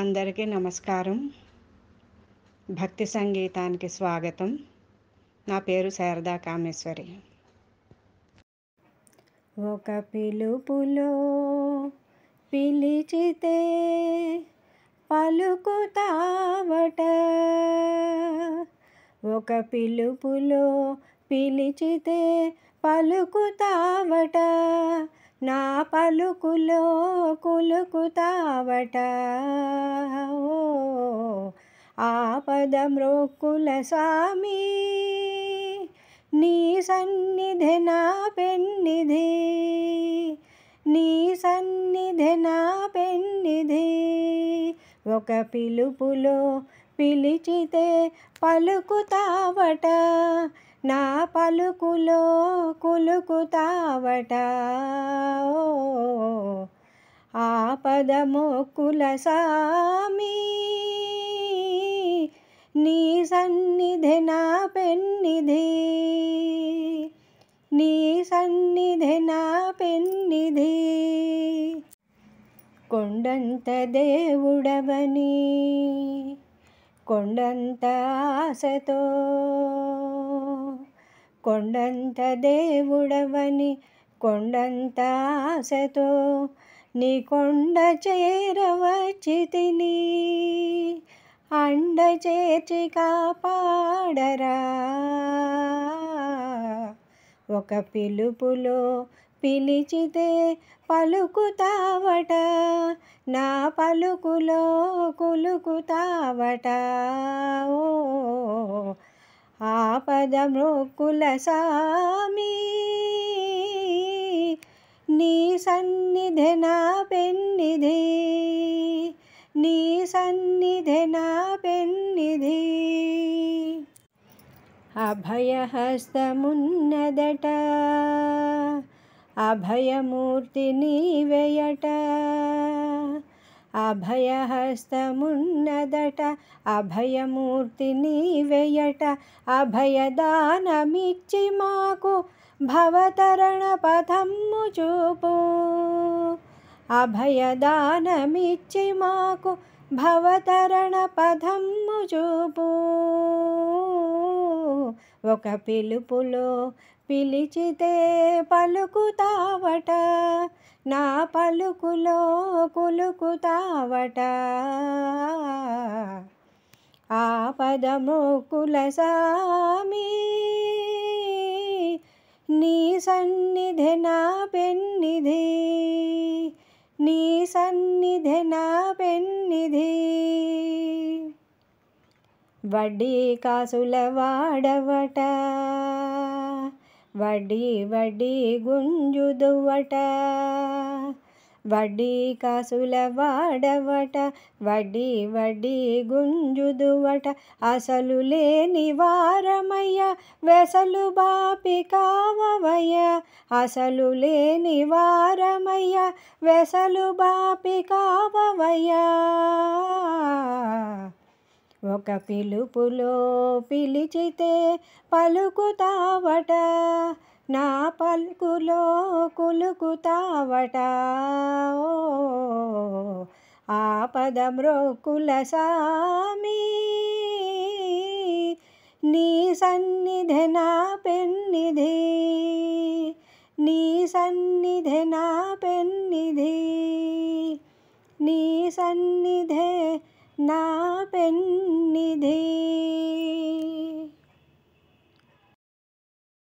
అందరికీ నమస్కారం భక్తి సంగీతానికి స్వాగతం నా పేరు శారదా కామేశ్వరి ఒక పిలుపులో పిలిచితే పలుకుతావట ఒక పిలుపులో పిలిచితే పలుకుతావట నా పలుకులో కులుకుతావట ఓ ఆపద మృక్కుల స్వామి నీ సన్నిధి నా పెన్నిధి నీ సన్నిధి నా పెన్నిధి ఒక పిలుపులో పిలిచితే పలుకుతావట నా పలుకులో కులుకుతావట ఆపదమోకుల సామి నీ సన్నిధి నా పెన్నిధి నీ సన్నిధి నా పెన్నిధి కొండంత దేవుడవని కొండంత ఆశతో కొండంత దేవుడవని కొండంత ఆశతో నీ కొండ చేరవచ్చితిని అండ చేర్చి కాపాడరా ఒక పిలుపులో పిలిచితే పలుకుతావట నా పలుకులో కులుకుతావట ఓ ఆపద మృక్కుల సామి నీ సన్నిధి నా పెన్నిధి నీ సన్నిధి నా పెన్నిధి అభయహస్తమున్నదట అభయమూర్తి నీవేయట అభయహస్తమున్నదట అభయమూర్తి నీవేయట అభయదానమిచ్చి మాకు భవతరణ పథమ్ము చూపు అభయదానమిచ్చి మాకు భవతరణ పథమ్ము చూపు ఒక పిలుపులో పిలిచితే పలుకుతావట నా పలుకులో కులుకుతావట పదము కులసామి నీ సన్నిధి నా పెన్నిధి నీ సన్నిధి నా పెన్నిధి వడ్డీ కాసుల వాడవట వడ్డీ వడ్డీ గుంజుదువట వడ్డీ కాసుల వాడవట వడ్డీ వడ్డీ గుంజుదువట అసలు లేని వారమయ్య వెసలు బాపి కావవయ్య అసలు లేని వారమయ్య వెసలు బాపి కావవయ్యా ఒక పిలుపులో పిలిచితే పలుకుతావట నా పలుకులో కులుకుతావట ఆపద మ్రోకుల సామి నీ సన్నిధి నా పెన్నిధి నీ సన్నిధి నా పెన్నిధి నీ సన్నిధే నా పెన్నిదే